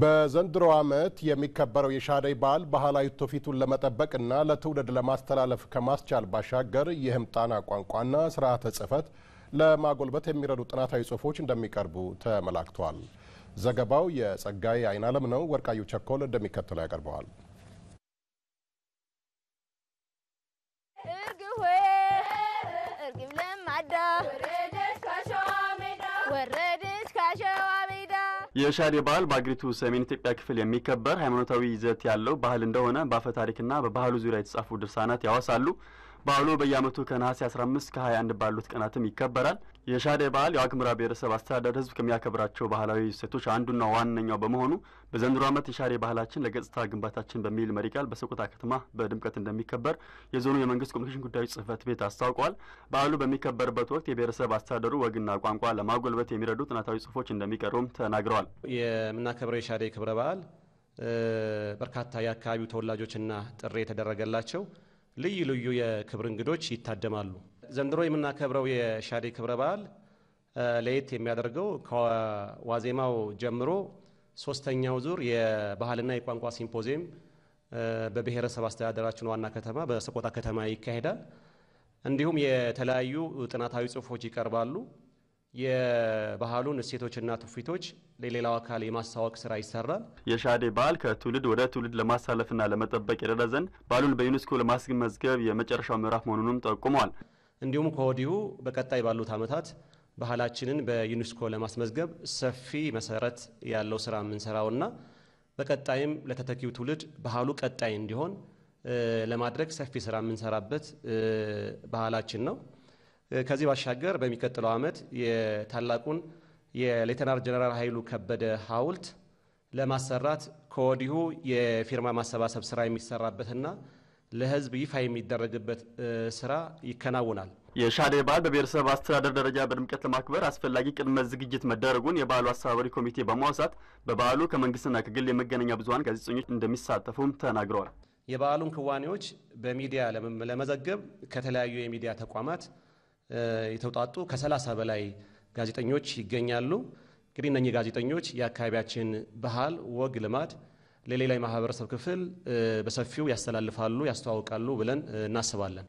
በዘንድሮ ዓመት የሚከበረው የሻደይ በዓል ባህላዊ ትውፊቱን ለመጠበቅና ለትውልድ ለማስተላለፍ ከማስቻል ባሻገር የህምጣና ቋንቋና ስርዓተ ጽሕፈት ለማጎልበት የሚረዱ ጥናታዊ ጽሑፎች እንደሚቀርቡ ተመላክቷል። ዘገባው አይን አይናለም ነው። ወርቃዩ ቸኮል እንደሚከተለው ያቀርበዋል። ለማዳ የሻዴ ባህል በአገሪቱ ሰሜን ኢትዮጵያ ክፍል የሚከበር ሃይማኖታዊ ይዘት ያለው ባህል እንደሆነ በአፈ ታሪክና በባህሉ ዙሪያ የተጻፉ ድርሳናት ያዋሳሉ። በዓሉ በየአመቱ ከነሐሴ 15 ከ21 ባሉት ቀናትም ይከበራል። የሻዴ በዓል የአክምራ ብሔረሰብ አስተዳደር ህዝብ ከሚያከብራቸው ባህላዊ እሴቶች አንዱና ዋነኛው በመሆኑ በዘንድሮ ዓመት የሻዴ ባህላችን ለገጽታ ግንባታችን በሚል መሪ ቃል በሰቆጣ ከተማ በድምቀት እንደሚከበር የዞኑ የመንግስት ኮሚኒኬሽን ጉዳዮች ጽህፈት ቤት አስታውቋል። በዓሉ በሚከበርበት ወቅት የብሔረሰብ አስተዳደሩ ወግና ቋንቋ ለማጎልበት የሚረዱ ጥናታዊ ጽሁፎች እንደሚቀርቡም ተናግረዋል። የምናከብረው የሻዴ ክብረ በዓል በርካታ የአካባቢው ተወላጆችና ጥሪ የተደረገላቸው ልዩ ልዩ የክብር እንግዶች ይታደማሉ። ዘንድሮ የምናከብረው የሻዴ ክብረ በዓል ለየት የሚያደርገው ከዋዜማው ጀምሮ ሶስተኛው ዙር የባህልና የቋንቋ ሲምፖዚየም በብሔረሰብ አስተዳደራችን ዋና ከተማ በሰቆጣ ከተማ ይካሄዳል። እንዲሁም የተለያዩ ጥናታዊ ጽሁፎች ይቀርባሉ። የባህሉን እሴቶችና ትውፊቶች ለሌላው አካል የማስታወቅ ስራ ይሰራል። የሻዴ ባህል ከትውልድ ወደ ትውልድ ለማሳለፍና ለመጠበቅ የረዳ ዘንድ ባህሉን በዩኔስኮ ለማስመዝገብ የመጨረሻው ምዕራፍ መሆኑንም ጠቁመዋል። እንዲሁም ከወዲሁ በቀጣይ ባሉት ዓመታት ባህላችንን በዩኔስኮ ለማስመዝገብ ሰፊ መሰረት ያለው ስራ የምንሰራውና በቀጣይም ለተተኪው ትውልድ ባህሉ ቀጣይ እንዲሆን ለማድረግ ሰፊ ስራ የምንሰራበት ባህላችን ነው። ከዚህ ባሻገር በሚቀጥለው ዓመት የታላቁን የሌተናር ጀነራል ኃይሉ ከበደ ሐውልት ለማሰራት ከወዲሁ የፊርማ ማሰባሰብ ስራ የሚሰራበትና ለህዝብ ይፋ የሚደረግበት ስራ ይከናውናል። የሻሌ በዓል በብሔረሰብ አስተዳደር ደረጃ በድምቀት ለማክበር አስፈላጊ ቅድመ ዝግጅት መደረጉን የበዓሉ አስተባባሪ ኮሚቴ በማውሳት በበዓሉ ከመንግስትና ከግል የመገናኛ ብዙሀን ጋዜጠኞች እንደሚሳተፉም ተናግረዋል። የበዓሉን ክዋኔዎች በሚዲያ ለመዘገብ ከተለያዩ የሚዲያ ተቋማት የተውጣጡ ከሰላሳ በላይ ጋዜጠኞች ይገኛሉ። እንግዲህ እነኚህ ጋዜጠኞች የአካባቢያችን ባህል፣ ወግ፣ ልማድ ለሌላ የማህበረሰብ ክፍል በሰፊው ያስተላልፋሉ፣ ያስተዋውቃሉ ብለን እናስባለን።